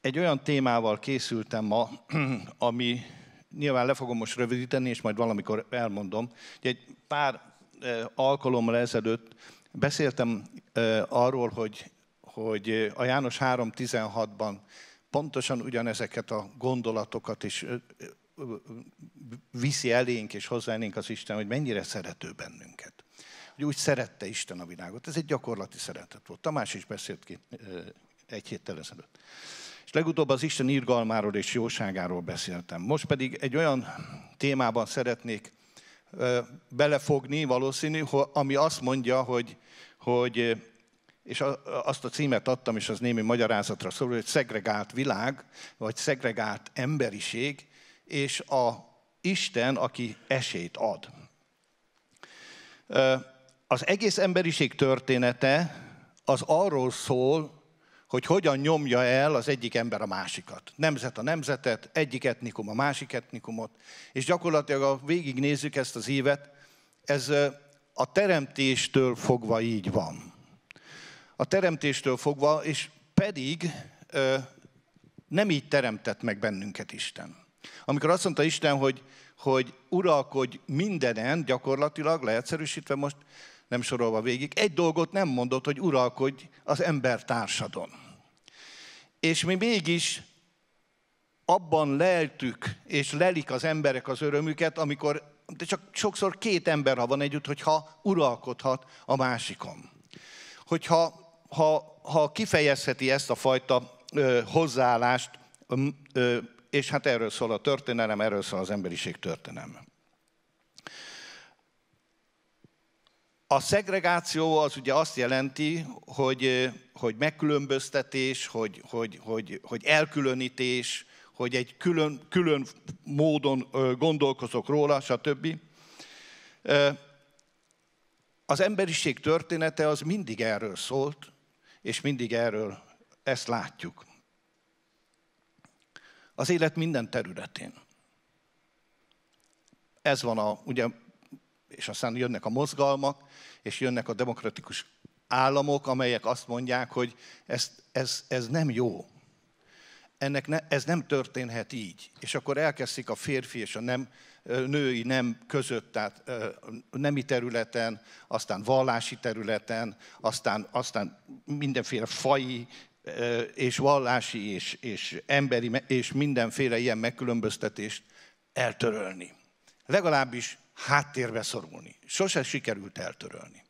Egy olyan témával készültem ma, ami nyilván le fogom most rövidíteni, és majd valamikor elmondom. Egy pár alkalommal ezelőtt beszéltem arról, hogy, hogy a János 3.16-ban pontosan ugyanezeket a gondolatokat is viszi elénk és hozzá elénk az Isten, hogy mennyire szerető bennünket. Hogy úgy szerette Isten a világot. Ez egy gyakorlati szeretet volt. Tamás is beszélt ki egy héttel ezelőtt. És legutóbb az Isten irgalmáról és jóságáról beszéltem. Most pedig egy olyan témában szeretnék belefogni, valószínű, ami azt mondja, hogy, hogy és azt a címet adtam, és az némi magyarázatra szól, hogy szegregált világ, vagy szegregált emberiség, és a Isten, aki esélyt ad. Az egész emberiség története az arról szól, hogy hogyan nyomja el az egyik ember a másikat. Nemzet a nemzetet, egyik etnikum a másik etnikumot, és gyakorlatilag a végignézzük ezt az évet, ez a teremtéstől fogva így van. A teremtéstől fogva, és pedig nem így teremtett meg bennünket Isten. Amikor azt mondta Isten, hogy, hogy uralkodj mindenen, gyakorlatilag leegyszerűsítve most, nem sorolva végig, egy dolgot nem mondott, hogy uralkodj az embertársadon és mi mégis abban leltük, és lelik az emberek az örömüket, amikor de csak sokszor két ember, ha van együtt, hogyha uralkodhat a másikon. Hogyha ha, ha kifejezheti ezt a fajta ö, hozzáállást, ö, és hát erről szól a történelem, erről szól az emberiség történelme. A szegregáció az ugye azt jelenti, hogy, hogy megkülönböztetés, hogy, hogy, hogy, hogy elkülönítés, hogy egy külön, külön módon gondolkozok róla, stb. Az emberiség története az mindig erről szólt, és mindig erről ezt látjuk. Az élet minden területén. Ez van a, ugye és aztán jönnek a mozgalmak, és jönnek a demokratikus államok, amelyek azt mondják, hogy ez, ez, ez nem jó. Ennek ne, ez nem történhet így. És akkor elkezdik a férfi és a nem, női nem között, tehát nemi területen, aztán vallási területen, aztán, aztán mindenféle fai és vallási és, és emberi és mindenféle ilyen megkülönböztetést eltörölni. Legalábbis háttérbe szorulni. Sose sikerült eltörölni.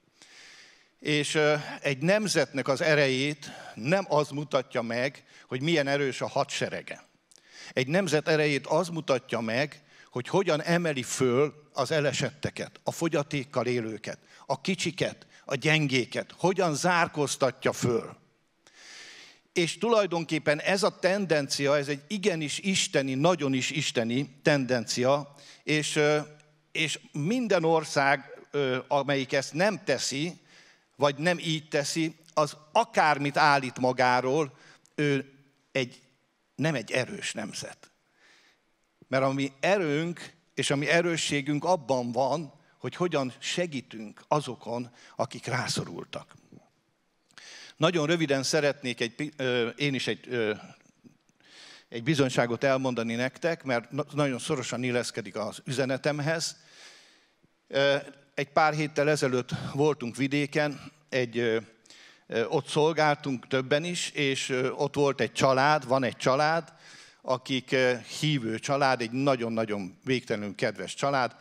És egy nemzetnek az erejét nem az mutatja meg, hogy milyen erős a hadserege. Egy nemzet erejét az mutatja meg, hogy hogyan emeli föl az elesetteket, a fogyatékkal élőket, a kicsiket, a gyengéket, hogyan zárkoztatja föl. És tulajdonképpen ez a tendencia, ez egy igenis isteni, nagyon is isteni tendencia, és és minden ország, amelyik ezt nem teszi, vagy nem így teszi, az akármit állít magáról, ő egy, nem egy erős nemzet. Mert ami erőnk és ami erősségünk abban van, hogy hogyan segítünk azokon, akik rászorultak. Nagyon röviden szeretnék egy, én is egy, egy bizonyságot elmondani nektek, mert nagyon szorosan illeszkedik az üzenetemhez. Egy pár héttel ezelőtt voltunk vidéken, egy, ott szolgáltunk többen is, és ott volt egy család, van egy család, akik hívő család, egy nagyon-nagyon végtelenül kedves család,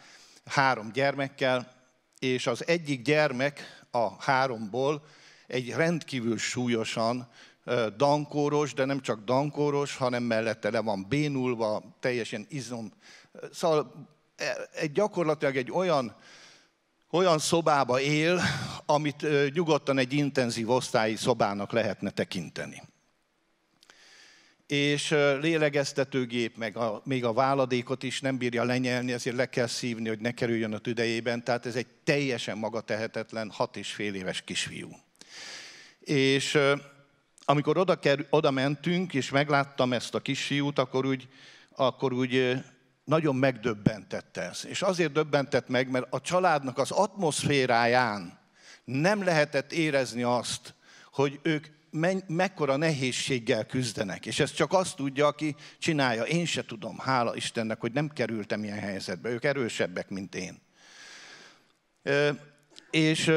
három gyermekkel, és az egyik gyermek a háromból egy rendkívül súlyosan dankóros, de nem csak dankóros, hanem mellette le van bénulva, teljesen izom. Szóval E, egy gyakorlatilag egy olyan, olyan szobába él, amit nyugodtan egy intenzív osztályi szobának lehetne tekinteni. És lélegeztetőgép, meg a, még a váladékot is nem bírja lenyelni, ezért le kell szívni, hogy ne kerüljön a tüdejében. Tehát ez egy teljesen magatehetetlen, hat és fél éves kisfiú. És amikor oda, kerül, oda mentünk, és megláttam ezt a kisfiút, akkor úgy, akkor úgy nagyon megdöbbentett ez. És azért döbbentett meg, mert a családnak az atmoszféráján nem lehetett érezni azt, hogy ők men- mekkora nehézséggel küzdenek. És ezt csak azt tudja, aki csinálja. Én se tudom, hála Istennek, hogy nem kerültem ilyen helyzetbe. Ők erősebbek, mint én. Ö, és,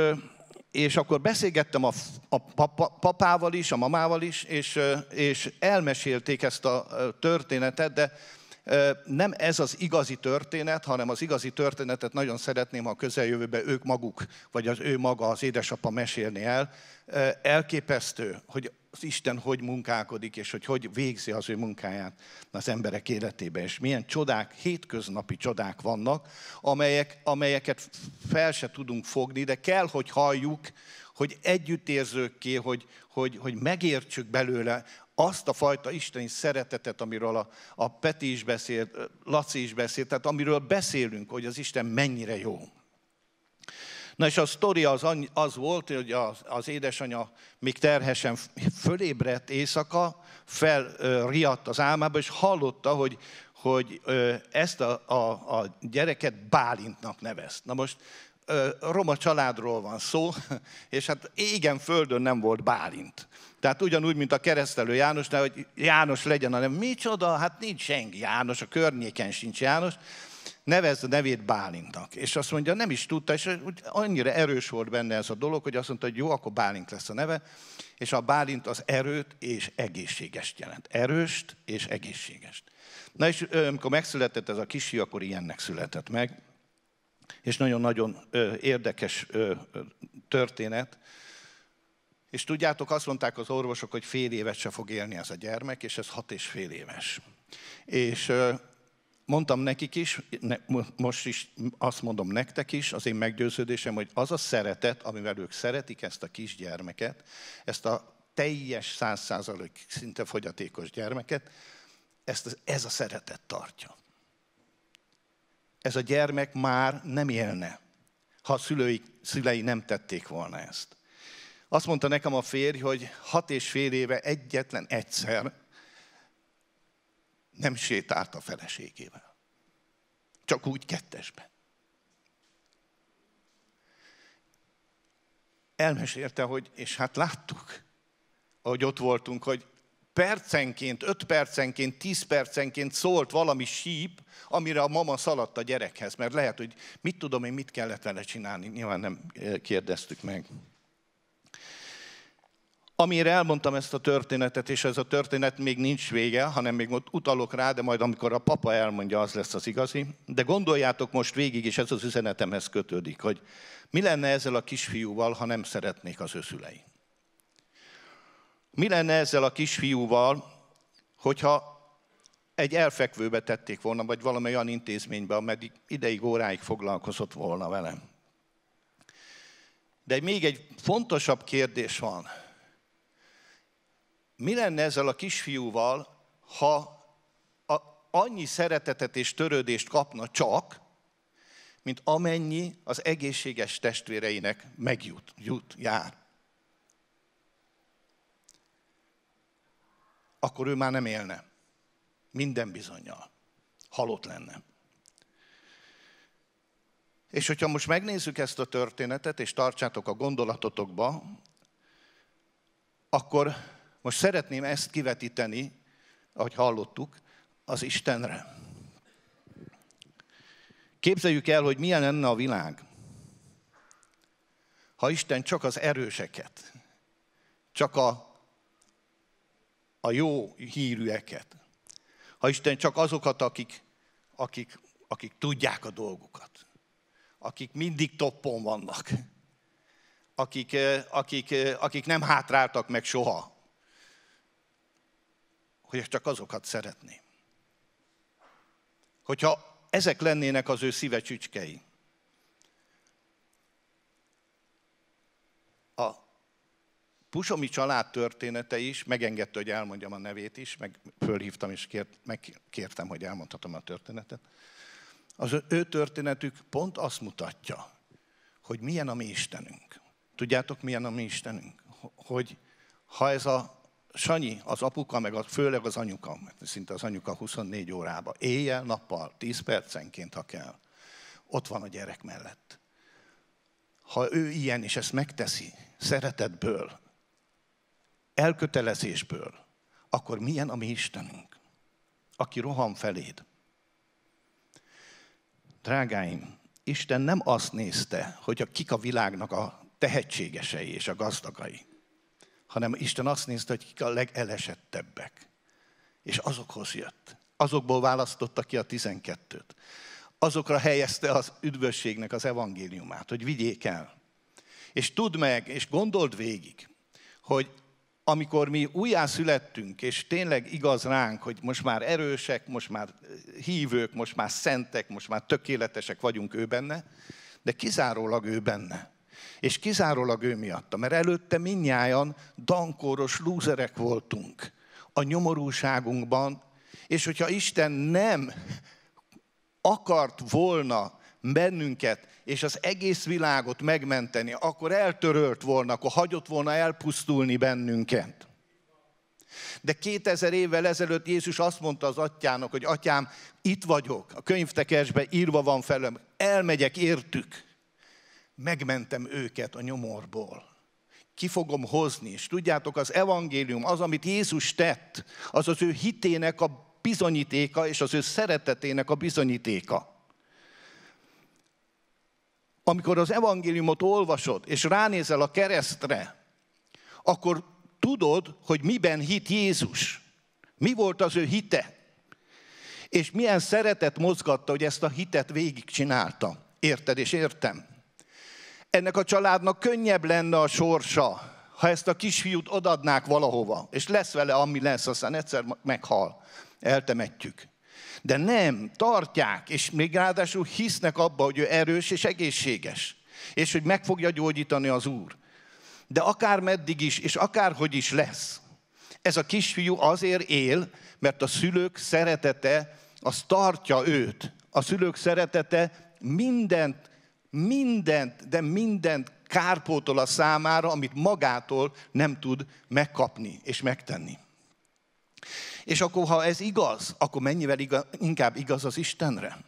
és akkor beszélgettem a, a papával is, a mamával is, és, és elmesélték ezt a történetet, de nem ez az igazi történet, hanem az igazi történetet nagyon szeretném, ha a közeljövőben ők maguk, vagy az ő maga, az édesapa mesélni el. Elképesztő, hogy az Isten hogy munkálkodik, és hogy hogy végzi az ő munkáját az emberek életében. és milyen csodák, hétköznapi csodák vannak, amelyek, amelyeket fel se tudunk fogni, de kell, hogy halljuk, hogy együttérzőkké, hogy, hogy, hogy megértsük belőle azt a fajta isteni szeretetet, amiről a, a Peti is beszélt, Laci is beszélt, tehát amiről beszélünk, hogy az Isten mennyire jó. Na és a sztori az, az volt, hogy az, az édesanyja még terhesen fölébredt éjszaka, felriadt az álmába, és hallotta, hogy, hogy ezt a, a, a gyereket Bálintnak nevezt. Na most roma családról van szó, és hát igen, földön nem volt Bálint. Tehát ugyanúgy, mint a keresztelő János, de hogy János legyen, hanem micsoda, hát nincs senki János, a környéken sincs János, nevezd a nevét Bálintnak. És azt mondja, nem is tudta, és annyira erős volt benne ez a dolog, hogy azt mondta, hogy jó, akkor Bálint lesz a neve, és a Bálint az erőt és egészségest jelent. Erőst és egészségest. Na és amikor megszületett ez a kisi, akkor ilyennek született meg és nagyon-nagyon érdekes történet. És tudjátok, azt mondták az orvosok, hogy fél évet se fog élni ez a gyermek, és ez hat és fél éves. És mondtam nekik is, most is azt mondom nektek is, az én meggyőződésem, hogy az a szeretet, amivel ők szeretik ezt a kisgyermeket, ezt a teljes száz százalék szinte fogyatékos gyermeket, ezt, ez a szeretet tartja ez a gyermek már nem élne, ha a szülői, szülei nem tették volna ezt. Azt mondta nekem a férj, hogy hat és fél éve egyetlen egyszer nem sétált a feleségével. Csak úgy kettesben. Elmesélte, hogy, és hát láttuk, ahogy ott voltunk, hogy percenként, 5 percenként, 10 percenként szólt valami síp, amire a mama szaladt a gyerekhez, mert lehet, hogy mit tudom én, mit kellett vele csinálni, nyilván nem eh, kérdeztük meg. Amire elmondtam ezt a történetet, és ez a történet még nincs vége, hanem még ott utalok rá, de majd amikor a papa elmondja, az lesz az igazi. De gondoljátok most végig, és ez az üzenetemhez kötődik, hogy mi lenne ezzel a kisfiúval, ha nem szeretnék az ő szülei. Mi lenne ezzel a kisfiúval, hogyha egy elfekvőbe tették volna, vagy valami olyan intézménybe, ameddig ideig, óráig foglalkozott volna velem. De még egy fontosabb kérdés van. Mi lenne ezzel a kisfiúval, ha a, annyi szeretetet és törődést kapna csak, mint amennyi az egészséges testvéreinek megjut, jut, jár? akkor ő már nem élne. Minden bizonyal. Halott lenne. És hogyha most megnézzük ezt a történetet, és tartsátok a gondolatotokba, akkor most szeretném ezt kivetíteni, ahogy hallottuk, az Istenre. Képzeljük el, hogy milyen lenne a világ, ha Isten csak az erőseket, csak a a jó hírűeket. Ha Isten csak azokat, akik, akik, akik tudják a dolgukat, akik mindig toppon vannak, akik, eh, akik, eh, akik nem hátráltak meg soha, hogy csak azokat szeretné, Hogyha ezek lennének az ő szívecsücskei, Pusomi család története is, megengedte, hogy elmondjam a nevét is, meg fölhívtam és kért, megkértem, hogy elmondhatom a történetet. Az ő történetük pont azt mutatja, hogy milyen a mi Istenünk. Tudjátok, milyen a mi Istenünk? Hogy ha ez a Sanyi, az apuka, meg a, főleg az anyuka, szinte az anyuka 24 órába, éjjel-nappal, 10 percenként, ha kell, ott van a gyerek mellett. Ha ő ilyen, és ezt megteszi, szeretetből, elkötelezésből, akkor milyen a mi Istenünk, aki roham feléd? Drágáim, Isten nem azt nézte, hogy a kik a világnak a tehetségesei és a gazdagai, hanem Isten azt nézte, hogy kik a legelesettebbek. És azokhoz jött. Azokból választotta ki a tizenkettőt. Azokra helyezte az üdvösségnek az evangéliumát, hogy vigyék el. És tudd meg, és gondold végig, hogy amikor mi születtünk, és tényleg igaz ránk, hogy most már erősek, most már hívők, most már szentek, most már tökéletesek vagyunk ő benne, de kizárólag ő benne. És kizárólag ő miatta, mert előtte minnyáján dankóros lúzerek voltunk a nyomorúságunkban, és hogyha Isten nem akart volna bennünket és az egész világot megmenteni, akkor eltörölt volna, akkor hagyott volna elpusztulni bennünket. De 2000 évvel ezelőtt Jézus azt mondta az atyának, hogy atyám, itt vagyok, a könyvtekesbe írva van felem, elmegyek értük. Megmentem őket a nyomorból. Ki fogom hozni, és tudjátok, az evangélium, az, amit Jézus tett, az az ő hitének a bizonyítéka, és az ő szeretetének a bizonyítéka amikor az evangéliumot olvasod, és ránézel a keresztre, akkor tudod, hogy miben hit Jézus. Mi volt az ő hite? És milyen szeretet mozgatta, hogy ezt a hitet végigcsinálta. Érted és értem. Ennek a családnak könnyebb lenne a sorsa, ha ezt a kisfiút odadnák valahova, és lesz vele, ami lesz, aztán egyszer meghal, eltemetjük. De nem, tartják, és még ráadásul hisznek abba, hogy ő erős és egészséges, és hogy meg fogja gyógyítani az Úr. De akár meddig is, és akárhogy is lesz, ez a kisfiú azért él, mert a szülők szeretete, az tartja őt. A szülők szeretete mindent, mindent, de mindent kárpótol a számára, amit magától nem tud megkapni és megtenni. És akkor, ha ez igaz, akkor mennyivel igaz, inkább igaz az Istenre?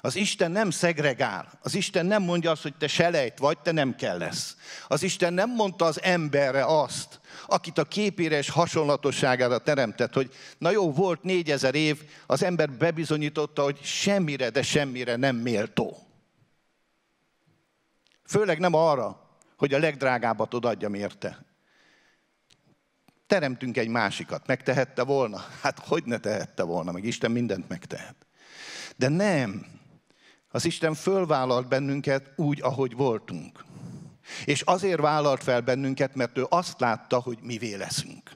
Az Isten nem szegregál. Az Isten nem mondja azt, hogy te selejt vagy, te nem kell lesz. Az Isten nem mondta az emberre azt, akit a képére és hasonlatosságára teremtett, hogy na jó, volt négyezer év, az ember bebizonyította, hogy semmire, de semmire nem méltó. Főleg nem arra, hogy a legdrágábbat odadjam érte. Teremtünk egy másikat. Megtehette volna? Hát hogy ne tehette volna, meg Isten mindent megtehet. De nem. Az Isten fölvállalt bennünket úgy, ahogy voltunk. És azért vállalt fel bennünket, mert ő azt látta, hogy mi leszünk.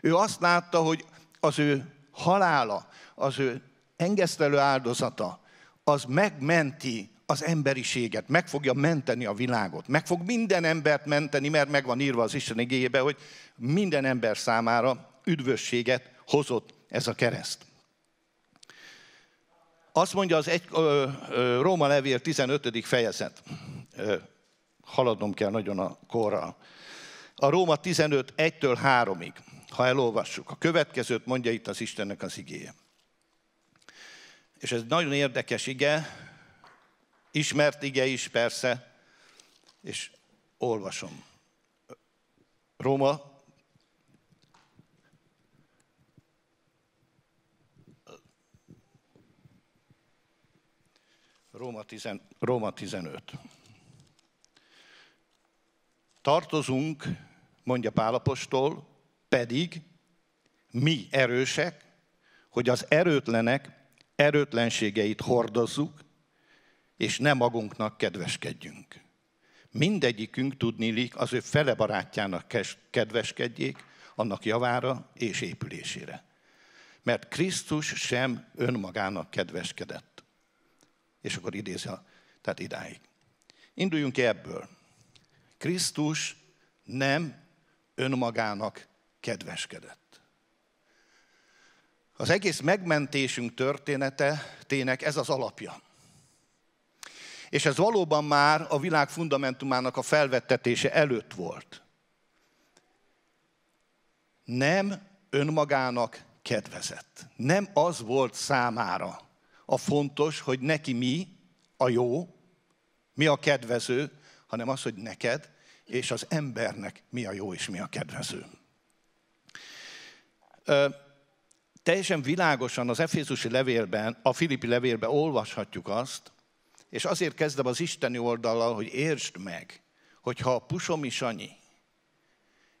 Ő azt látta, hogy az ő halála, az ő engesztelő áldozata, az megmenti az emberiséget, meg fogja menteni a világot, meg fog minden embert menteni, mert meg van írva az Isten igéjébe, hogy minden ember számára üdvösséget hozott ez a kereszt. Azt mondja az egy, ö, ö, Róma levél 15. fejezet. Ö, haladnom kell nagyon a korral. A Róma 15, 1-től 3-ig, ha elolvassuk. A következőt mondja itt az Istennek az igéje. És ez nagyon érdekes ige, Ismert ige is persze, és olvasom. Róma Róma, 10, Róma 15. Tartozunk, mondja Pálapostól, pedig mi erősek, hogy az erőtlenek erőtlenségeit hordozzuk, és ne magunknak kedveskedjünk. Mindegyikünk tudnilik az ő fele barátjának kedveskedjék, annak javára és épülésére. Mert Krisztus sem önmagának kedveskedett. És akkor idézi, tehát idáig. Induljunk ki ebből. Krisztus nem önmagának kedveskedett. Az egész megmentésünk története tének ez az alapja és ez valóban már a világ fundamentumának a felvettetése előtt volt. Nem önmagának kedvezett. Nem az volt számára a fontos, hogy neki mi a jó, mi a kedvező, hanem az, hogy neked és az embernek mi a jó és mi a kedvező. Ö, teljesen világosan az Efézusi levélben, a Filippi levélben olvashatjuk azt, és azért kezdem az isteni oldallal, hogy értsd meg, hogyha a Pusomi Sanyi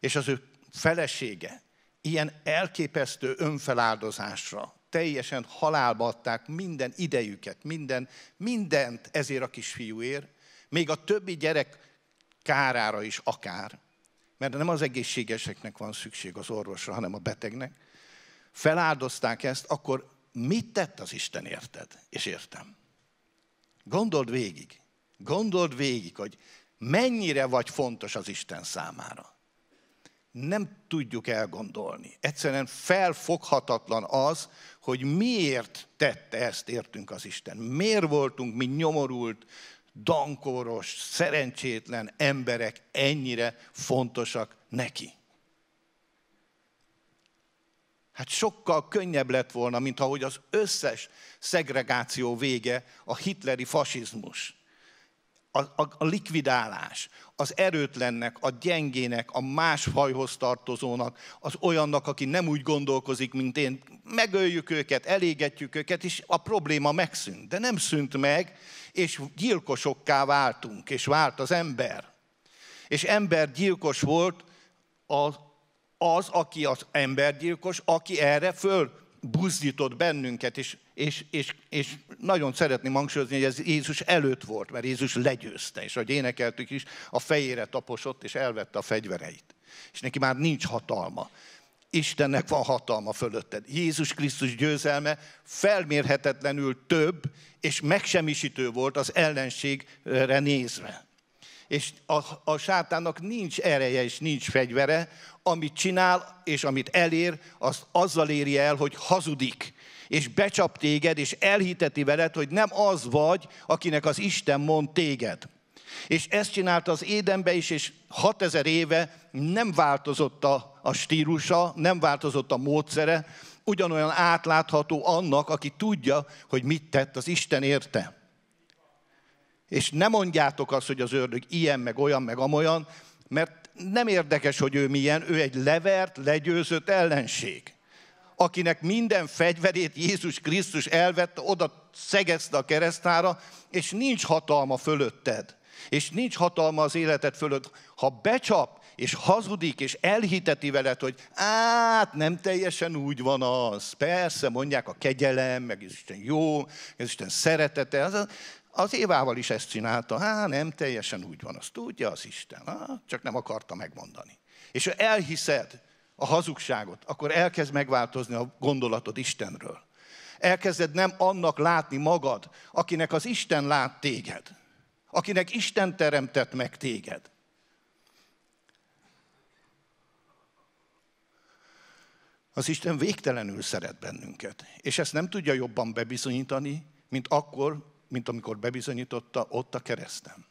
és az ő felesége ilyen elképesztő önfeláldozásra, teljesen halálba adták minden idejüket, minden, mindent ezért a kisfiúért, még a többi gyerek kárára is akár, mert nem az egészségeseknek van szükség az orvosra, hanem a betegnek, feláldozták ezt, akkor mit tett az Isten érted? És értem. Gondold végig, gondold végig, hogy mennyire vagy fontos az Isten számára. Nem tudjuk elgondolni. Egyszerűen felfoghatatlan az, hogy miért tette ezt értünk az Isten. Miért voltunk mi nyomorult, dankoros, szerencsétlen emberek ennyire fontosak neki. Hát sokkal könnyebb lett volna, mint ahogy az összes szegregáció vége a hitleri fasizmus. A, a, a likvidálás, az erőtlennek, a gyengének, a más fajhoz tartozónak, az olyannak, aki nem úgy gondolkozik, mint én, megöljük őket, elégetjük őket, és a probléma megszűnt. De nem szűnt meg, és gyilkosokká váltunk, és vált az ember. És ember gyilkos volt a, az, aki az embergyilkos, aki erre föl buzdított bennünket, és, és, és, és nagyon szeretném hangsúlyozni, hogy ez Jézus előtt volt, mert Jézus legyőzte, és ahogy énekeltük is, a fejére taposott, és elvette a fegyvereit. És neki már nincs hatalma. Istennek van hatalma fölötted. Jézus Krisztus győzelme felmérhetetlenül több és megsemmisítő volt az ellenségre nézve és a, a sátának nincs ereje és nincs fegyvere, amit csinál és amit elér, azt azzal éri el, hogy hazudik, és becsap téged, és elhiteti veled, hogy nem az vagy, akinek az Isten mond téged. És ezt csinálta az Édenbe is, és 6000 éve nem változott a, a stílusa, nem változott a módszere, ugyanolyan átlátható annak, aki tudja, hogy mit tett az Isten érte. És ne mondjátok azt, hogy az ördög ilyen, meg olyan, meg amolyan, mert nem érdekes, hogy ő milyen, ő egy levert, legyőzött ellenség akinek minden fegyverét Jézus Krisztus elvette, oda szegezte a keresztára, és nincs hatalma fölötted. És nincs hatalma az életed fölött. Ha becsap, és hazudik, és elhiteti veled, hogy át nem teljesen úgy van az. Persze, mondják a kegyelem, meg Isten jó, meg Isten szeretete. Az, az Évával is ezt csinálta, hát nem teljesen úgy van, azt tudja az Isten, Há, csak nem akarta megmondani. És ha elhiszed a hazugságot, akkor elkezd megváltozni a gondolatod Istenről. Elkezded nem annak látni magad, akinek az Isten lát téged, akinek Isten teremtett meg téged. Az Isten végtelenül szeret bennünket, és ezt nem tudja jobban bebizonyítani, mint akkor, mint amikor bebizonyította ott a keresztem.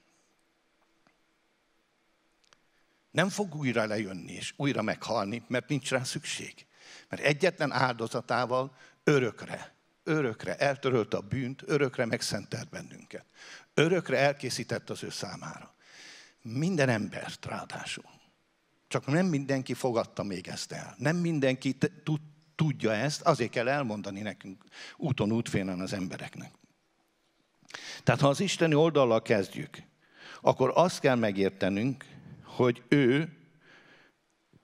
Nem fog újra lejönni és újra meghalni, mert nincs rá szükség. Mert egyetlen áldozatával örökre, örökre eltörölte a bűnt, örökre megszentelt bennünket. Örökre elkészített az ő számára. Minden embert ráadásul. Csak nem mindenki fogadta még ezt el. Nem mindenki tud tudja ezt, azért kell elmondani nekünk úton, útfélen az embereknek. Tehát ha az isteni oldallal kezdjük, akkor azt kell megértenünk, hogy ő,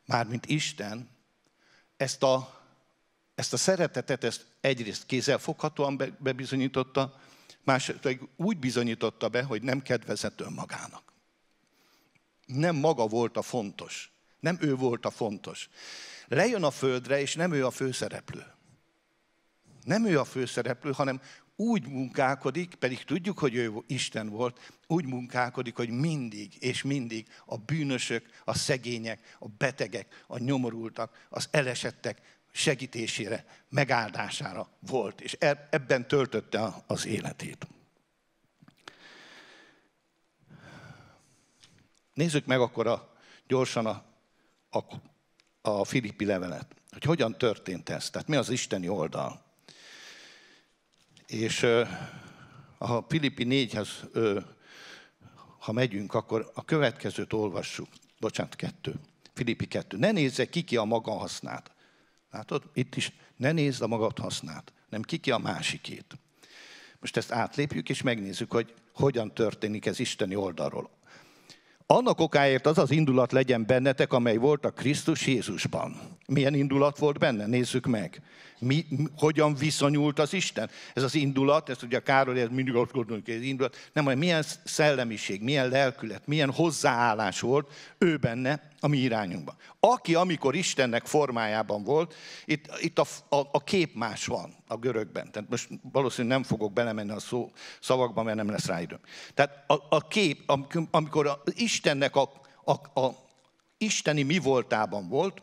mármint Isten, ezt a, ezt a szeretetet ezt egyrészt kézzelfoghatóan bebizonyította, másrészt úgy bizonyította be, hogy nem kedvezett önmagának. Nem maga volt a fontos, nem ő volt a fontos. Lejön a földre, és nem ő a főszereplő. Nem ő a főszereplő, hanem úgy munkálkodik, pedig tudjuk, hogy ő Isten volt, úgy munkálkodik, hogy mindig és mindig a bűnösök, a szegények, a betegek, a nyomorultak, az elesettek segítésére, megáldására volt, és e- ebben töltötte az életét. Nézzük meg akkor a, gyorsan a, a, a Filippi levelet, hogy hogyan történt ez, tehát mi az isteni oldal. És a Filippi 4-hez, ha megyünk, akkor a következőt olvassuk. Bocsánat, kettő. Filippi 2. Ne nézze ki ki a maga hasznát. Látod? Itt is ne nézd a magad hasznát, nem ki ki a másikét. Most ezt átlépjük, és megnézzük, hogy hogyan történik ez isteni oldalról. Annak okáért az az indulat legyen bennetek, amely volt a Krisztus Jézusban. Milyen indulat volt benne? Nézzük meg. Mi, hogyan viszonyult az Isten? Ez az indulat, ezt ugye Károly, ez mindig azt gondoljuk, hogy ez indulat. Nem, hogy milyen szellemiség, milyen lelkület, milyen hozzáállás volt ő benne, a mi irányunkba. Aki, amikor Istennek formájában volt, itt, itt a, a, a kép más van a görögben. Tehát most valószínűleg nem fogok belemenni a szó, szavakba, mert nem lesz rá időm. Tehát a, a kép, amikor a, Istennek a, a, a isteni mi voltában volt,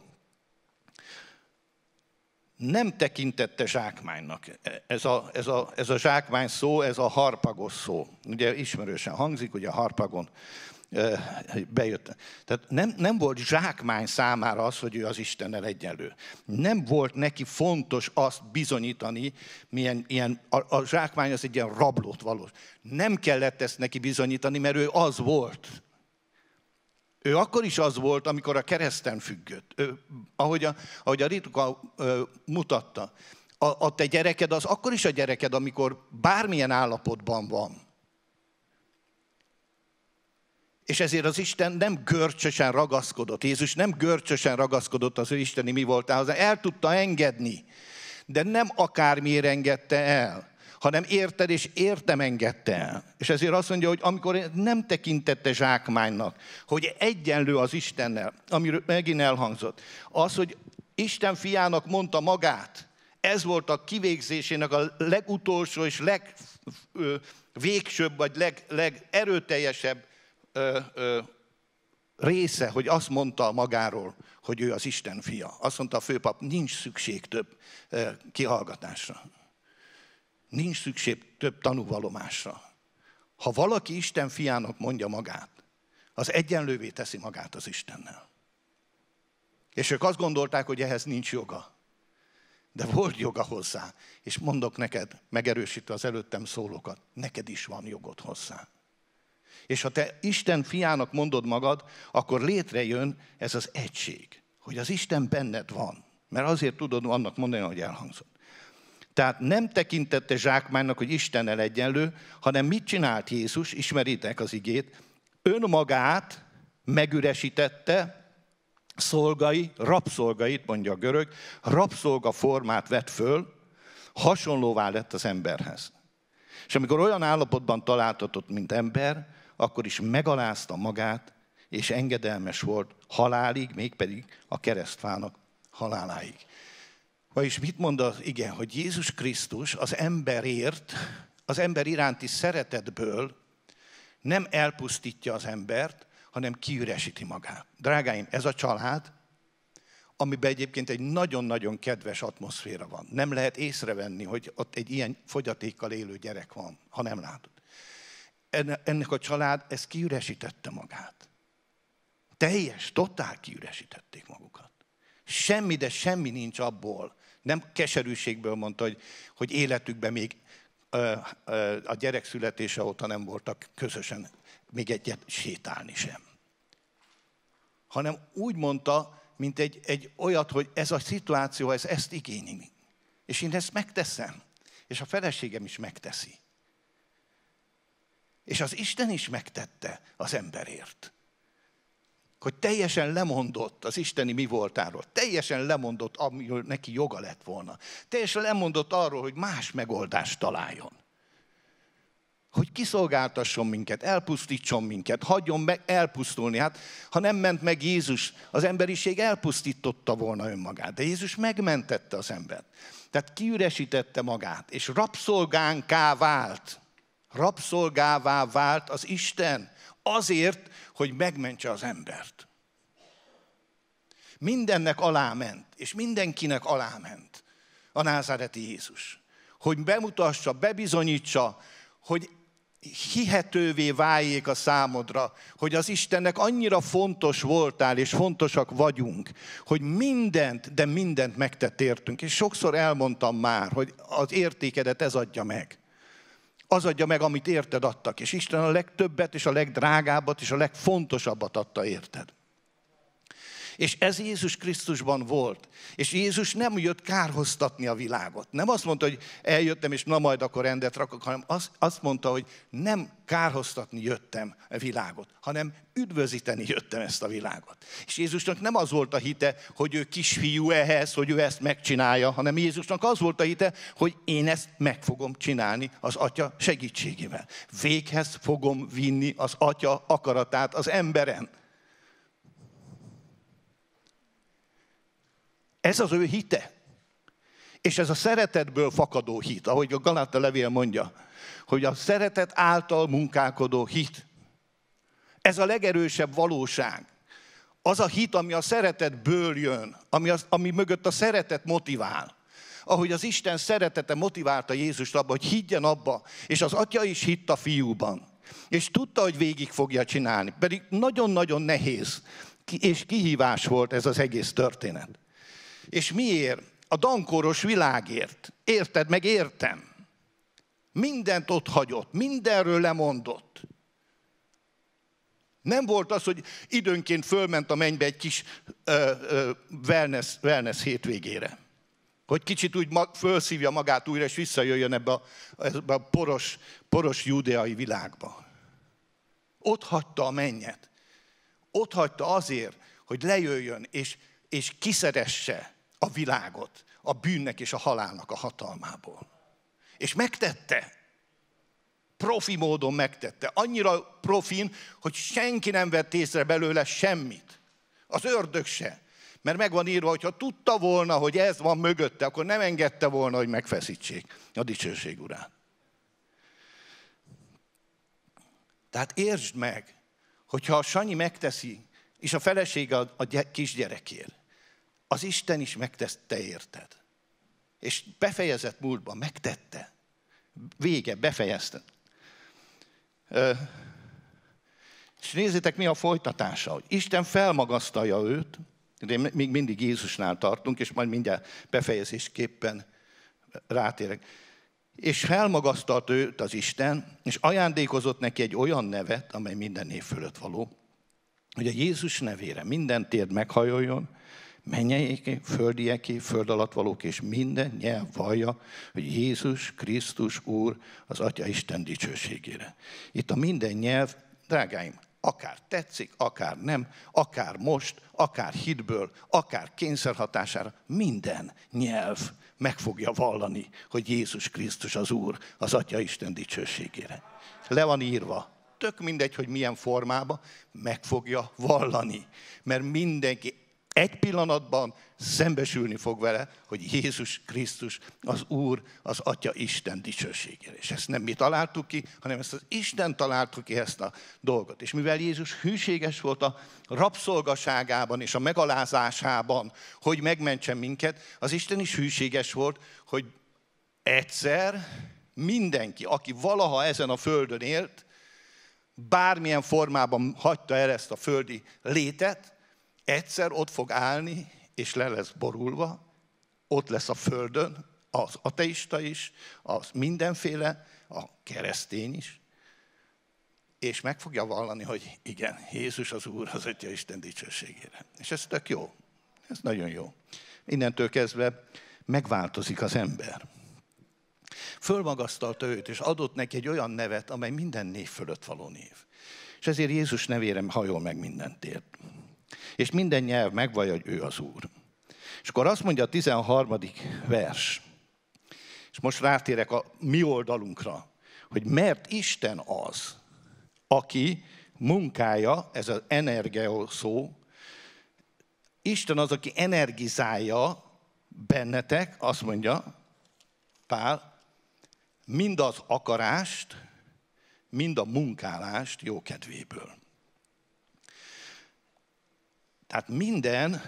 nem tekintette zsákmánynak. Ez a, ez, a, ez a zsákmány szó, ez a harpagos szó. Ugye ismerősen hangzik, ugye a harpagon bejött. Tehát nem, nem volt zsákmány számára az, hogy ő az Istennel egyenlő. Nem volt neki fontos azt bizonyítani, milyen ilyen, a, a zsákmány az egy ilyen rablót valós. Nem kellett ezt neki bizonyítani, mert ő az volt. Ő akkor is az volt, amikor a kereszten függött. Ő, ahogy, a, ahogy a Rituka ö, mutatta. A, a te gyereked az akkor is a gyereked, amikor bármilyen állapotban van és ezért az Isten nem görcsösen ragaszkodott. Jézus nem görcsösen ragaszkodott az ő isteni mi voltához, el tudta engedni. De nem akármiért engedte el, hanem érted és értem engedte el. És ezért azt mondja, hogy amikor nem tekintette zsákmánynak, hogy egyenlő az Istennel, amiről megint elhangzott, az, hogy Isten fiának mondta magát, ez volt a kivégzésének a legutolsó és legvégsőbb, vagy legerőteljesebb ö, ö, része, hogy azt mondta magáról, hogy ő az Isten fia. Azt mondta a főpap, nincs szükség több ö, kihallgatásra. Nincs szükség több tanúvalomásra. Ha valaki Isten fiának mondja magát, az egyenlővé teszi magát az Istennel. És ők azt gondolták, hogy ehhez nincs joga. De volt joga hozzá. És mondok neked, megerősítve az előttem szólókat, neked is van jogod hozzá. És ha te Isten fiának mondod magad, akkor létrejön ez az egység, hogy az Isten benned van. Mert azért tudod annak mondani, hogy elhangzott. Tehát nem tekintette zsákmánynak, hogy Istennel egyenlő, hanem mit csinált Jézus, ismeritek az igét, önmagát megüresítette, szolgai, rabszolgait mondja a görög, rabszolga formát vett föl, hasonlóvá lett az emberhez. És amikor olyan állapotban találtatott, mint ember, akkor is megalázta magát, és engedelmes volt halálig, mégpedig a keresztfának haláláig. Vagyis mit mond az igen, hogy Jézus Krisztus az emberért, az ember iránti szeretetből nem elpusztítja az embert, hanem kiüresíti magát. Drágáim, ez a család, amiben egyébként egy nagyon-nagyon kedves atmoszféra van. Nem lehet észrevenni, hogy ott egy ilyen fogyatékkal élő gyerek van, ha nem látod ennek a család, ez kiüresítette magát. Teljes, totál kiüresítették magukat. Semmi, de semmi nincs abból. Nem keserűségből mondta, hogy, hogy életükben még ö, ö, a gyerek születése óta nem voltak közösen még egyet sétálni sem. Hanem úgy mondta, mint egy, egy olyat, hogy ez a szituáció, ez ezt igényli. És én ezt megteszem. És a feleségem is megteszi. És az Isten is megtette az emberért. Hogy teljesen lemondott az isteni mi voltáról, teljesen lemondott, amiről neki joga lett volna. Teljesen lemondott arról, hogy más megoldást találjon. Hogy kiszolgáltasson minket, elpusztítson minket, hagyjon meg elpusztulni. Hát, ha nem ment meg Jézus, az emberiség elpusztította volna önmagát. De Jézus megmentette az embert. Tehát kiüresítette magát, és rabszolgánká vált rabszolgává vált az Isten azért, hogy megmentse az embert. Mindennek aláment, és mindenkinek aláment a názáreti Jézus. Hogy bemutassa, bebizonyítsa, hogy hihetővé váljék a számodra, hogy az Istennek annyira fontos voltál, és fontosak vagyunk, hogy mindent, de mindent megtett értünk. És sokszor elmondtam már, hogy az értékedet ez adja meg az adja meg, amit érted adtak. És Isten a legtöbbet, és a legdrágábbat, és a legfontosabbat adta érted. És ez Jézus Krisztusban volt. És Jézus nem jött kárhoztatni a világot. Nem azt mondta, hogy eljöttem, és na majd akkor rendet rakok, hanem az, azt mondta, hogy nem kárhoztatni jöttem a világot, hanem üdvözíteni jöttem ezt a világot. És Jézusnak nem az volt a hite, hogy ő kisfiú ehhez, hogy ő ezt megcsinálja, hanem Jézusnak az volt a hite, hogy én ezt meg fogom csinálni az Atya segítségével. Véghez fogom vinni az Atya akaratát az emberen. Ez az ő hite. És ez a szeretetből fakadó hit, ahogy a Galáta levél mondja, hogy a szeretet által munkálkodó hit. Ez a legerősebb valóság. Az a hit, ami a szeretetből jön, ami, az, ami mögött a szeretet motivál. Ahogy az Isten szeretete motiválta Jézust abba, hogy higgyen abba, és az atya is hitt a fiúban. És tudta, hogy végig fogja csinálni. Pedig nagyon-nagyon nehéz és kihívás volt ez az egész történet. És miért? A dankoros világért. Érted, meg értem. Mindent ott hagyott, mindenről lemondott. Nem volt az, hogy időnként fölment a mennybe egy kis ö, ö, wellness, wellness hétvégére. Hogy kicsit úgy mag, fölszívja magát újra, és visszajöjjön ebbe a, ebbe a poros, poros júdeai világba. Ott hagyta a mennyet. Ott hagyta azért, hogy lejöjjön és, és kiszeresse a világot a bűnnek és a halálnak a hatalmából. És megtette. Profi módon megtette. Annyira profin, hogy senki nem vett észre belőle semmit. Az ördög se. Mert meg van írva, hogy ha tudta volna, hogy ez van mögötte, akkor nem engedte volna, hogy megfeszítsék a dicsőség urán. Tehát értsd meg, hogyha a Sanyi megteszi, és a felesége a, a kisgyerekért, az Isten is megtette érted. És befejezett múltban, megtette. Vége, befejezte. Ö, és nézzétek, mi a folytatása, hogy Isten felmagasztalja őt, de még mindig Jézusnál tartunk, és majd mindjárt befejezésképpen rátérek. És felmagasztalt őt az Isten, és ajándékozott neki egy olyan nevet, amely minden név fölött való, hogy a Jézus nevére minden térd meghajoljon, Mennyeiké, földieké, föld alatt valók és minden nyelv vallja, hogy Jézus Krisztus Úr az Atya Isten dicsőségére. Itt a minden nyelv, drágáim, akár tetszik, akár nem, akár most, akár hitből, akár kényszerhatására, minden nyelv meg fogja vallani, hogy Jézus Krisztus az Úr, az Atya Isten dicsőségére. Le van írva, tök mindegy, hogy milyen formába, meg fogja vallani. Mert mindenki egy pillanatban szembesülni fog vele, hogy Jézus Krisztus az Úr, az Atya Isten dicsőségére. És ezt nem mi találtuk ki, hanem ezt az Isten találtuk ki ezt a dolgot. És mivel Jézus hűséges volt a rabszolgaságában és a megalázásában, hogy megmentsen minket, az Isten is hűséges volt, hogy egyszer mindenki, aki valaha ezen a földön élt, bármilyen formában hagyta el ezt a földi létet, egyszer ott fog állni, és le lesz borulva, ott lesz a földön, az ateista is, az mindenféle, a keresztény is, és meg fogja vallani, hogy igen, Jézus az Úr az Atya Isten dicsőségére. És ez tök jó. Ez nagyon jó. Innentől kezdve megváltozik az ember. Fölmagasztalta őt, és adott neki egy olyan nevet, amely minden név fölött való név. És ezért Jézus nevérem hajol meg mindent ért. És minden nyelv megvallja, hogy ő az Úr. És akkor azt mondja a 13. vers, és most rátérek a mi oldalunkra, hogy mert Isten az, aki munkája, ez az energia szó, Isten az, aki energizálja bennetek, azt mondja Pál, mind az akarást, mind a munkálást jó kedvéből. Tehát minden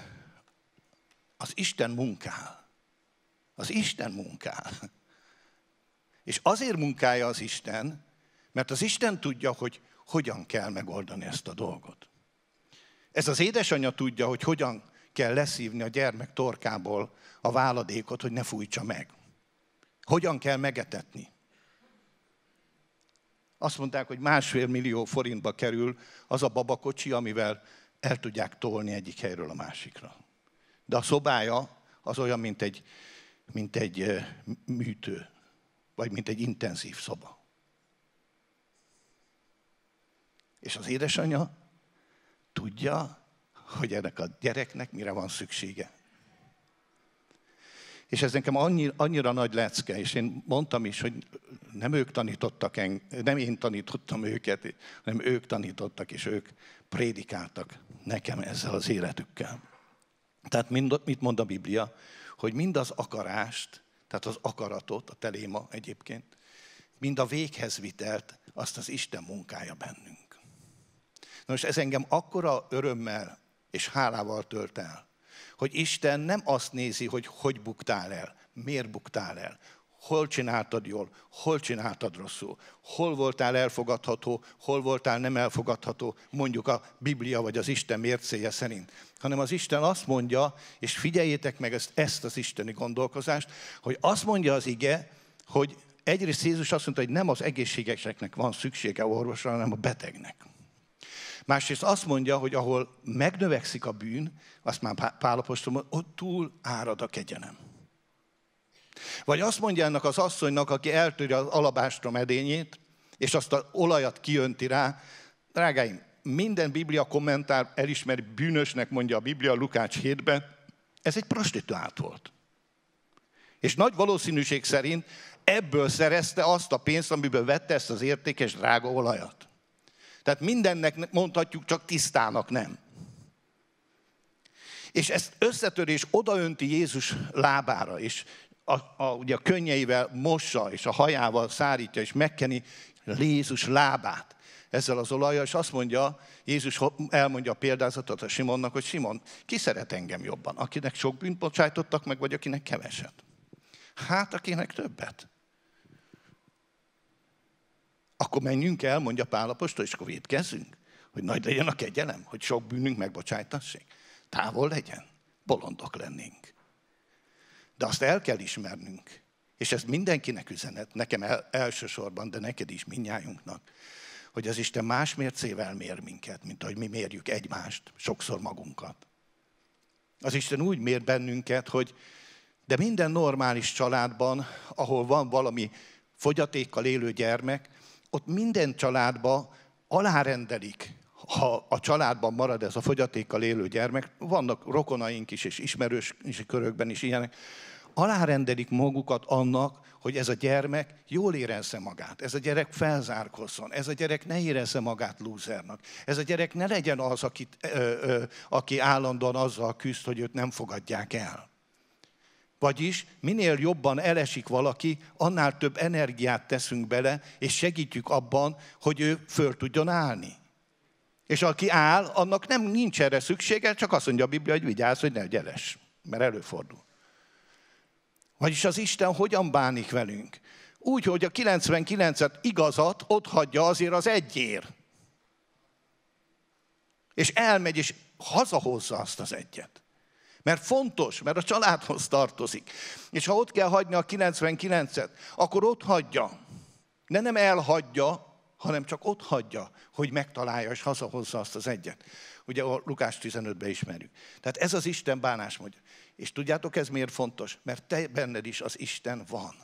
az Isten munkál. Az Isten munkál. És azért munkálja az Isten, mert az Isten tudja, hogy hogyan kell megoldani ezt a dolgot. Ez az édesanyja tudja, hogy hogyan kell leszívni a gyermek torkából a váladékot, hogy ne fújtsa meg. Hogyan kell megetetni? Azt mondták, hogy másfél millió forintba kerül az a babakocsi, amivel el tudják tolni egyik helyről a másikra. De a szobája az olyan, mint egy, mint egy műtő, vagy mint egy intenzív szoba. És az édesanyja tudja, hogy ennek a gyereknek mire van szüksége. És ez nekem annyira, annyira nagy lecke, és én mondtam is, hogy nem ők tanítottak, en, nem én tanítottam őket, hanem ők tanítottak, és ők prédikáltak nekem ezzel az életükkel. Tehát mind, mit mond a Biblia? Hogy mind az akarást, tehát az akaratot, a teléma egyébként, mind a véghez vitelt, azt az Isten munkája bennünk. Na most ez engem akkora örömmel és hálával tölt el, hogy Isten nem azt nézi, hogy hogy buktál el, miért buktál el, hol csináltad jól, hol csináltad rosszul, hol voltál elfogadható, hol voltál nem elfogadható, mondjuk a Biblia vagy az Isten mércéje szerint. Hanem az Isten azt mondja, és figyeljétek meg ezt, ezt az isteni gondolkozást, hogy azt mondja az ige, hogy egyrészt Jézus azt mondta, hogy nem az egészségeseknek van szüksége orvosra, hanem a betegnek. Másrészt azt mondja, hogy ahol megnövekszik a bűn, azt már Pálapostól mondja, ott túl árad a kegyenem. Vagy azt mondja ennek az asszonynak, aki eltörje az alabástrom edényét, és azt az olajat kiönti rá, drágáim, minden biblia kommentár elismeri, bűnösnek mondja a Biblia Lukács 7-ben, ez egy prostituált volt. És nagy valószínűség szerint ebből szerezte azt a pénzt, amiből vette ezt az értékes drága olajat. Tehát mindennek mondhatjuk, csak tisztának nem. És ezt összetörés odaönti Jézus lábára, és a, a, ugye a könnyeivel mossa, és a hajával szárítja, és megkeni Jézus lábát ezzel az olajjal, és azt mondja, Jézus elmondja a példázatot a Simonnak, hogy Simon, ki szeret engem jobban? Akinek sok bűnt bocsájtottak meg, vagy akinek keveset? Hát, akinek többet akkor menjünk el, mondja Pál apostol, és akkor védkezzünk, hogy nagy legyen a kegyelem, hogy sok bűnünk megbocsájtassék. Távol legyen, bolondok lennénk. De azt el kell ismernünk, és ez mindenkinek üzenet, nekem el, elsősorban, de neked is, minnyájunknak, hogy az Isten más mércével mér minket, mint ahogy mi mérjük egymást, sokszor magunkat. Az Isten úgy mér bennünket, hogy de minden normális családban, ahol van valami fogyatékkal élő gyermek, ott minden családba alárendelik, ha a családban marad ez a fogyatékkal élő gyermek, vannak rokonaink is, és ismerős is, körökben is ilyenek, alárendelik magukat annak, hogy ez a gyermek jól érezze magát, ez a gyerek felzárkozzon, ez a gyerek ne érezze magát lúzernak, ez a gyerek ne legyen az, akit, ö, ö, aki állandóan azzal küzd, hogy őt nem fogadják el. Vagyis minél jobban elesik valaki, annál több energiát teszünk bele, és segítjük abban, hogy ő föl tudjon állni. És aki áll, annak nem nincs erre szüksége, csak azt mondja a Biblia, hogy vigyázz, hogy ne gyeles, mert előfordul. Vagyis az Isten hogyan bánik velünk? Úgy, hogy a 99-et igazat ott hagyja azért az egyér. És elmegy, és hazahozza azt az egyet. Mert fontos, mert a családhoz tartozik. És ha ott kell hagyni a 99-et, akkor ott hagyja. De nem elhagyja, hanem csak ott hagyja, hogy megtalálja és hazahozza azt az egyet. Ugye a Lukás 15-ben ismerjük. Tehát ez az Isten bánásmódja. És tudjátok, ez miért fontos? Mert te benned is az Isten van.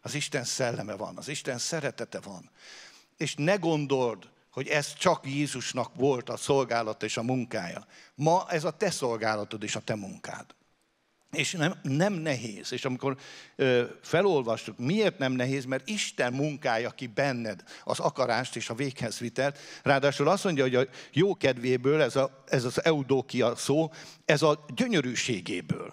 Az Isten szelleme van, az Isten szeretete van. És ne gondold, hogy ez csak Jézusnak volt a szolgálata és a munkája. Ma ez a te szolgálatod és a te munkád. És nem, nem nehéz. És amikor ö, felolvastuk, miért nem nehéz, mert Isten munkája ki benned az akarást és a véghez vitelt. Ráadásul azt mondja, hogy a jó kedvéből, ez, a, ez az eudókia szó, ez a gyönyörűségéből.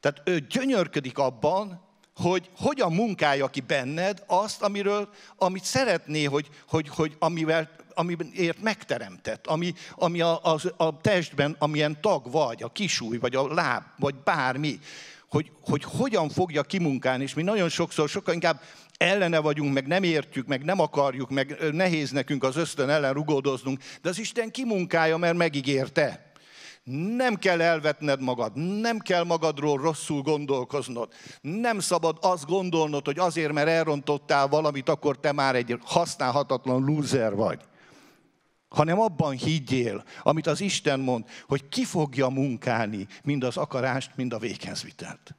Tehát ő gyönyörködik abban, hogy hogyan munkálja ki benned azt, amiről, amit szeretné, hogy, hogy, hogy amivel, amiért megteremtett, ami, ami a, a, a testben, amilyen tag vagy, a kisúj, vagy a láb, vagy bármi, hogy, hogy hogyan fogja kimunkálni, és mi nagyon sokszor sokkal inkább ellene vagyunk, meg nem értjük, meg nem akarjuk, meg nehéz nekünk az ösztön ellen rugódoznunk, de az Isten kimunkálja, mert megígérte. Nem kell elvetned magad, nem kell magadról rosszul gondolkoznod. Nem szabad azt gondolnod, hogy azért, mert elrontottál valamit, akkor te már egy használhatatlan lúzer vagy. Hanem abban higgyél, amit az Isten mond, hogy ki fogja munkálni mind az akarást, mind a véghezvitelt.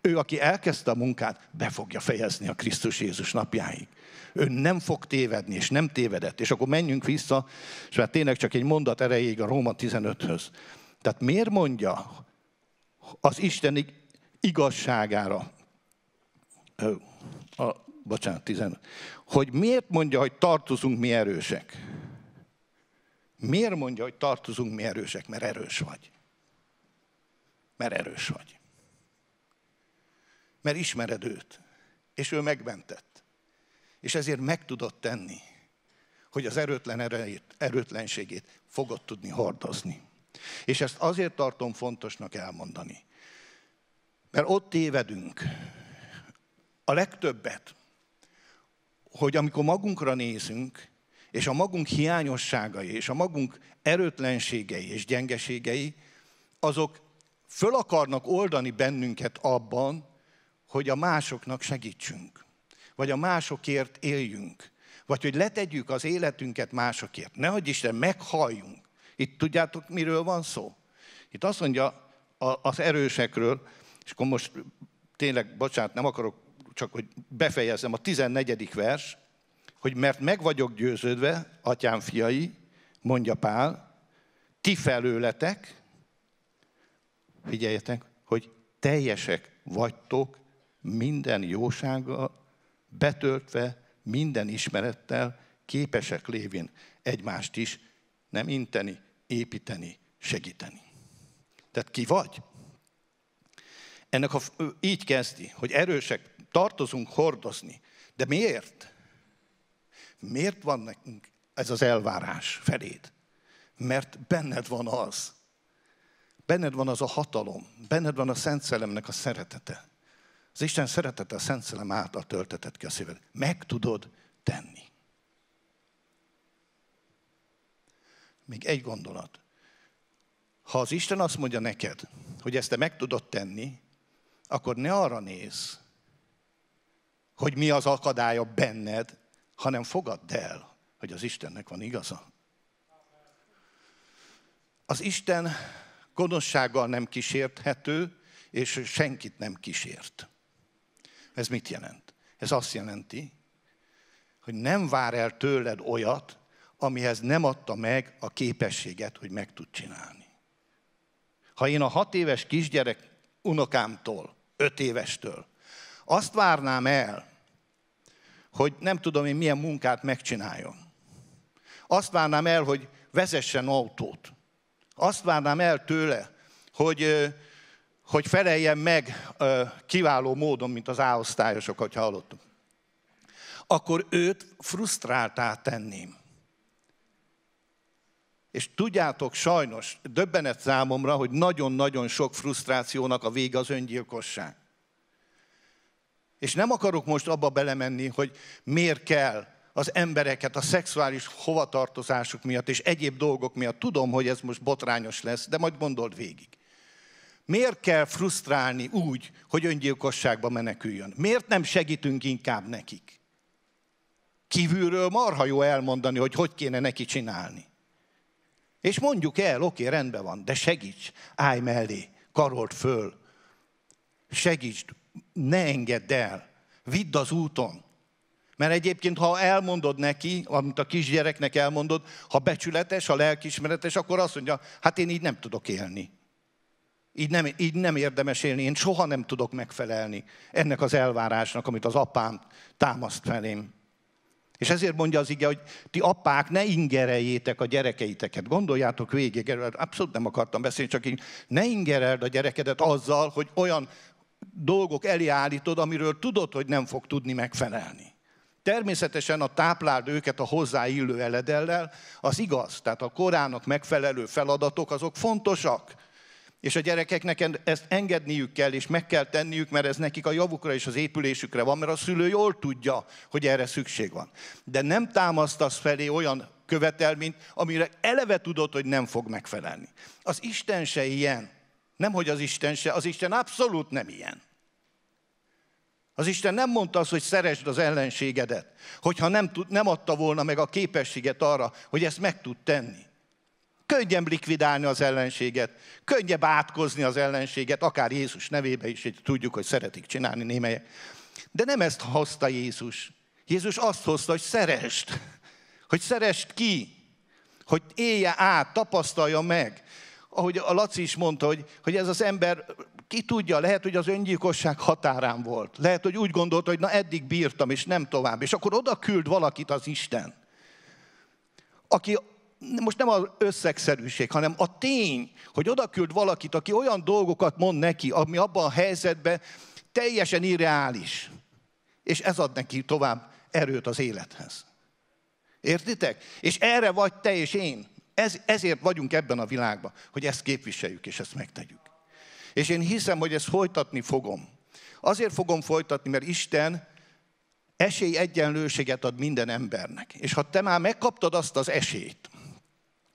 Ő, aki elkezdte a munkát, be fogja fejezni a Krisztus Jézus napjáig. Ő nem fog tévedni, és nem tévedett. És akkor menjünk vissza, és már hát tényleg csak egy mondat erejéig a Róma 15-höz. Tehát miért mondja az Isten igazságára, a, bocsánat, 15, hogy miért mondja, hogy tartozunk mi erősek? Miért mondja, hogy tartozunk mi erősek? Mert erős vagy. Mert erős vagy mert ismered őt, és ő megmentett. És ezért meg tudod tenni, hogy az erőtlen erejét, erőtlenségét fogod tudni hordozni. És ezt azért tartom fontosnak elmondani. Mert ott tévedünk a legtöbbet, hogy amikor magunkra nézünk, és a magunk hiányosságai, és a magunk erőtlenségei és gyengeségei, azok föl akarnak oldani bennünket abban, hogy a másoknak segítsünk, vagy a másokért éljünk, vagy hogy letegyük az életünket másokért. Nehogy Isten, meghalljunk. Itt tudjátok, miről van szó? Itt azt mondja az erősekről, és akkor most tényleg, bocsánat, nem akarok, csak hogy befejezzem a 14. vers, hogy mert meg vagyok győződve, atyám fiai, mondja Pál, ti felőletek, figyeljetek, hogy teljesek vagytok minden jósággal, betöltve minden ismerettel, képesek lévén egymást is nem inteni, építeni, segíteni. Tehát ki vagy? Ennek a, így kezdi, hogy erősek, tartozunk hordozni. De miért? Miért van nekünk ez az elvárás feléd? Mert benned van az. Benned van az a hatalom, benned van a Szent Szellemnek a szeretete. Az Isten szeretete a Szent Szelem által töltetett ki a szíved. Meg tudod tenni. Még egy gondolat. Ha az Isten azt mondja neked, hogy ezt te meg tudod tenni, akkor ne arra néz, hogy mi az akadálya benned, hanem fogadd el, hogy az Istennek van igaza. Az Isten gonoszsággal nem kísérthető, és senkit nem kísért. Ez mit jelent? Ez azt jelenti, hogy nem vár el tőled olyat, amihez nem adta meg a képességet, hogy meg tud csinálni. Ha én a hat éves kisgyerek unokámtól, öt évestől azt várnám el, hogy nem tudom én milyen munkát megcsináljon. Azt várnám el, hogy vezessen autót. Azt várnám el tőle, hogy hogy feleljen meg kiváló módon, mint az áosztályosok, osztályosok hogy hallottuk, akkor őt frusztráltá tenném. És tudjátok, sajnos döbbenet számomra, hogy nagyon-nagyon sok frusztrációnak a vége az öngyilkosság. És nem akarok most abba belemenni, hogy miért kell az embereket a szexuális hovatartozásuk miatt és egyéb dolgok miatt. Tudom, hogy ez most botrányos lesz, de majd gondold végig. Miért kell frusztrálni úgy, hogy öngyilkosságba meneküljön? Miért nem segítünk inkább nekik? Kívülről marha jó elmondani, hogy hogy kéne neki csinálni. És mondjuk el, oké, rendben van, de segíts, állj mellé, karolt föl, segíts, ne engedd el, vidd az úton. Mert egyébként, ha elmondod neki, amit a kisgyereknek elmondod, ha becsületes, ha lelkismeretes, akkor azt mondja, hát én így nem tudok élni. Így nem, így nem érdemes élni, én soha nem tudok megfelelni ennek az elvárásnak, amit az apám támaszt felém. És ezért mondja az ige, hogy ti apák, ne ingereljétek a gyerekeiteket. Gondoljátok végig, erről abszolút nem akartam beszélni, csak így ne ingereld a gyerekedet azzal, hogy olyan dolgok elé állítod, amiről tudod, hogy nem fog tudni megfelelni. Természetesen a tápláld őket a hozzáillő eledellel, az igaz. Tehát a korának megfelelő feladatok azok fontosak. És a gyerekeknek ezt engedniük kell, és meg kell tenniük, mert ez nekik a javukra és az épülésükre van, mert a szülő jól tudja, hogy erre szükség van. De nem támasztasz felé olyan követelményt, amire eleve tudod, hogy nem fog megfelelni. Az Isten se ilyen. Nem, hogy az Isten se, az Isten abszolút nem ilyen. Az Isten nem mondta azt, hogy szeresd az ellenségedet, hogyha nem, tud, nem adta volna meg a képességet arra, hogy ezt meg tud tenni. Könnyebb likvidálni az ellenséget, könnyebb átkozni az ellenséget, akár Jézus nevébe is, hogy tudjuk, hogy szeretik csinálni némelyek. De nem ezt hozta Jézus. Jézus azt hozta, hogy szerest. Hogy szerest ki. Hogy élje át, tapasztalja meg. Ahogy a Laci is mondta, hogy, hogy ez az ember ki tudja, lehet, hogy az öngyilkosság határán volt. Lehet, hogy úgy gondolta, hogy na eddig bírtam, és nem tovább. És akkor oda küld valakit az Isten, aki most nem az összegszerűség, hanem a tény, hogy oda küld valakit, aki olyan dolgokat mond neki, ami abban a helyzetben teljesen irreális. És ez ad neki tovább erőt az élethez. Értitek? És erre vagy te és én. Ez, ezért vagyunk ebben a világban, hogy ezt képviseljük és ezt megtegyük. És én hiszem, hogy ezt folytatni fogom. Azért fogom folytatni, mert Isten esély egyenlőséget ad minden embernek. És ha te már megkaptad azt az esélyt,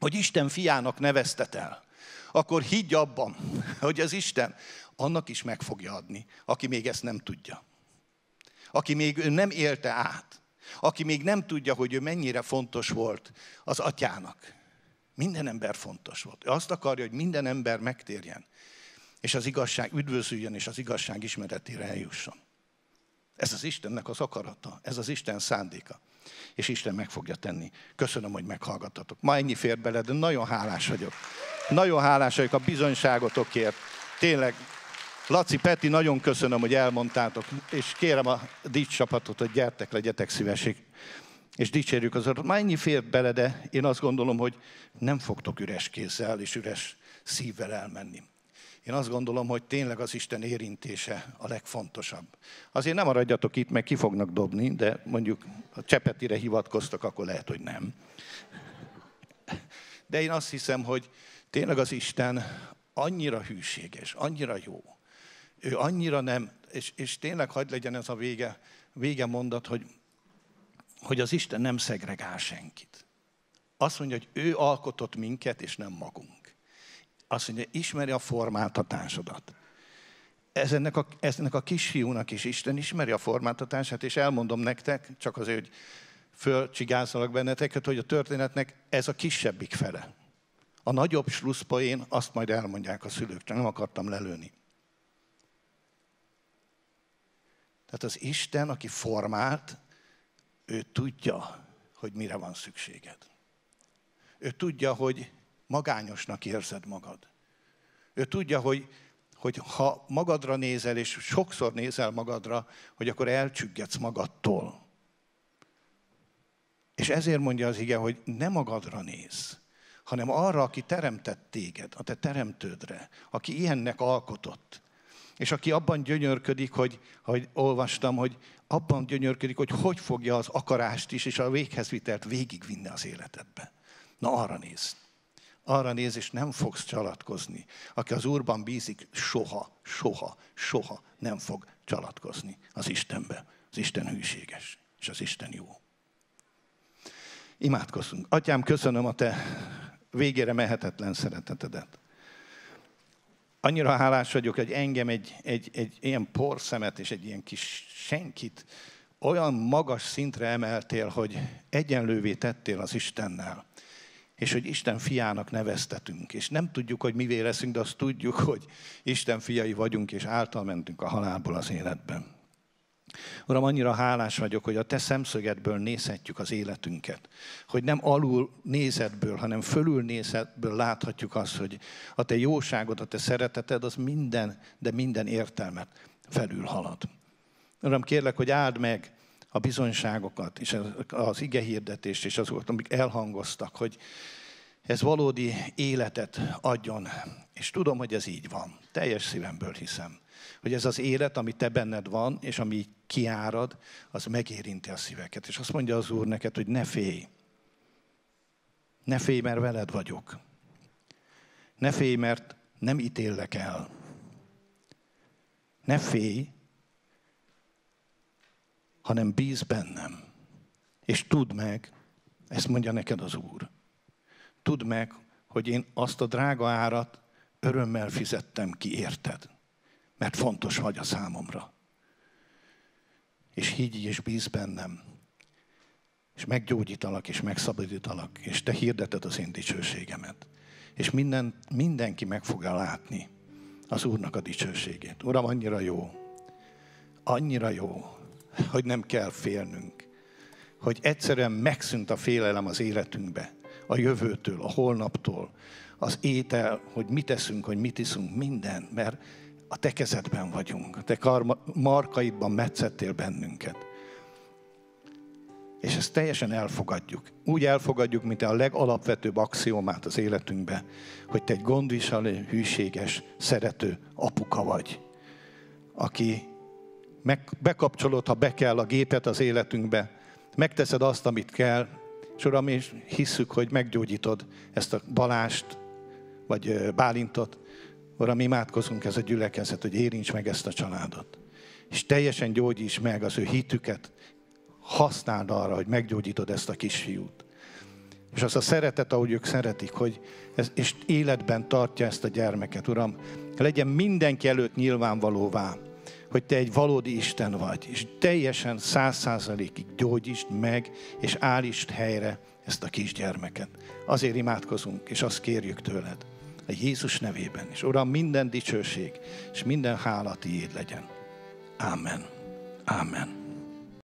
hogy Isten fiának neveztet el, akkor higgy abban, hogy az Isten annak is meg fogja adni, aki még ezt nem tudja. Aki még ő nem élte át. Aki még nem tudja, hogy ő mennyire fontos volt az atyának. Minden ember fontos volt. Ő azt akarja, hogy minden ember megtérjen. És az igazság üdvözüljön, és az igazság ismeretére eljusson. Ez az Istennek az akarata, ez az Isten szándéka. És Isten meg fogja tenni. Köszönöm, hogy meghallgattatok. Ma ennyi fér bele, de nagyon hálás vagyok. Nagyon hálás vagyok a bizonyságotokért. Tényleg, Laci, Peti, nagyon köszönöm, hogy elmondtátok, és kérem a dics csapatot, hogy gyertek, legyetek szívesek, és dicsérjük az Már ennyi fér bele, de én azt gondolom, hogy nem fogtok üres kézzel és üres szívvel elmenni. Én azt gondolom, hogy tényleg az Isten érintése a legfontosabb. Azért nem maradjatok itt, meg ki fognak dobni, de mondjuk a csepetire hivatkoztak, akkor lehet, hogy nem. De én azt hiszem, hogy tényleg az Isten annyira hűséges, annyira jó, ő annyira nem, és, és tényleg hagyd legyen ez a vége, vége mondat, hogy, hogy az Isten nem szegregál senkit. Azt mondja, hogy ő alkotott minket, és nem magunk. Azt mondja, ismeri a formáltatásodat. Ez ennek, a, ez ennek a kisfiúnak is Isten ismeri a formáltatását, és elmondom nektek, csak azért, hogy fölcsigázzalak benneteket, hogy a történetnek ez a kisebbik fele. A nagyobb slusszpoén azt majd elmondják a szülők, csak nem akartam lelőni. Tehát az Isten, aki formált, ő tudja, hogy mire van szükséged. Ő tudja, hogy magányosnak érzed magad. Ő tudja, hogy, hogy ha magadra nézel, és sokszor nézel magadra, hogy akkor elcsüggetsz magadtól. És ezért mondja az ige, hogy ne magadra néz, hanem arra, aki teremtett téged, a te teremtődre, aki ilyennek alkotott. És aki abban gyönyörködik, hogy, hogy olvastam, hogy abban gyönyörködik, hogy hogy fogja az akarást is, és a véghezvitelt végigvinni az életedbe. Na arra néz arra néz, és nem fogsz csalatkozni. Aki az Úrban bízik, soha, soha, soha nem fog csalatkozni az Istenbe. Az Isten hűséges, és az Isten jó. Imádkozzunk. Atyám, köszönöm a te végére mehetetlen szeretetedet. Annyira hálás vagyok, hogy engem egy, egy, egy ilyen porszemet és egy ilyen kis senkit olyan magas szintre emeltél, hogy egyenlővé tettél az Istennel és hogy Isten fiának neveztetünk. És nem tudjuk, hogy mivé leszünk, de azt tudjuk, hogy Isten fiai vagyunk, és által mentünk a halálból az életben. Uram, annyira hálás vagyok, hogy a te szemszögedből nézhetjük az életünket. Hogy nem alul nézetből, hanem fölül nézetből láthatjuk azt, hogy a te jóságod, a te szereteted, az minden, de minden értelmet felülhalad. Uram, kérlek, hogy áld meg a bizonyságokat, és az ige hirdetést, és azokat, amik elhangoztak, hogy ez valódi életet adjon. És tudom, hogy ez így van. Teljes szívemből hiszem, hogy ez az élet, ami te benned van, és ami kiárad, az megérinti a szíveket. És azt mondja az Úr neked, hogy ne félj. Ne félj, mert veled vagyok. Ne félj, mert nem ítéllek el. Ne félj, hanem bíz bennem. És tudd meg, ezt mondja neked az Úr. Tudd meg, hogy én azt a drága árat örömmel fizettem ki érted, mert fontos vagy a számomra. És higgy és bíz bennem, és meggyógyítalak, és megszabadítalak, és te hirdeted az én dicsőségemet. És minden, mindenki meg fogja látni az Úrnak a dicsőségét. Uram, annyira jó, annyira jó, hogy nem kell félnünk. Hogy egyszerűen megszűnt a félelem az életünkbe, a jövőtől, a holnaptól, az étel, hogy mit eszünk, hogy mit iszunk, minden, mert a te kezedben vagyunk, a te karma, markaidban metszettél bennünket. És ezt teljesen elfogadjuk. Úgy elfogadjuk, mint a legalapvetőbb axiomát az életünkben, hogy te egy gondviselő, hűséges, szerető apuka vagy, aki meg, bekapcsolod, ha be kell a gépet az életünkbe, megteszed azt, amit kell, és Uram, és hisszük, hogy meggyógyítod ezt a Balást, vagy Bálintot. Uram, imádkozunk ez a gyülekezet, hogy érints meg ezt a családot. És teljesen gyógyíts meg az ő hitüket, használd arra, hogy meggyógyítod ezt a kisfiút. És az a szeretet, ahogy ők szeretik, hogy ez, és életben tartja ezt a gyermeket, Uram. Legyen mindenki előtt nyilvánvalóvá, hogy te egy valódi Isten vagy, és teljesen száz százalékig gyógyítsd meg, és állítsd helyre ezt a kisgyermeket. Azért imádkozunk, és azt kérjük tőled, a Jézus nevében, és Uram, minden dicsőség, és minden hála tiéd legyen. Amen. Amen.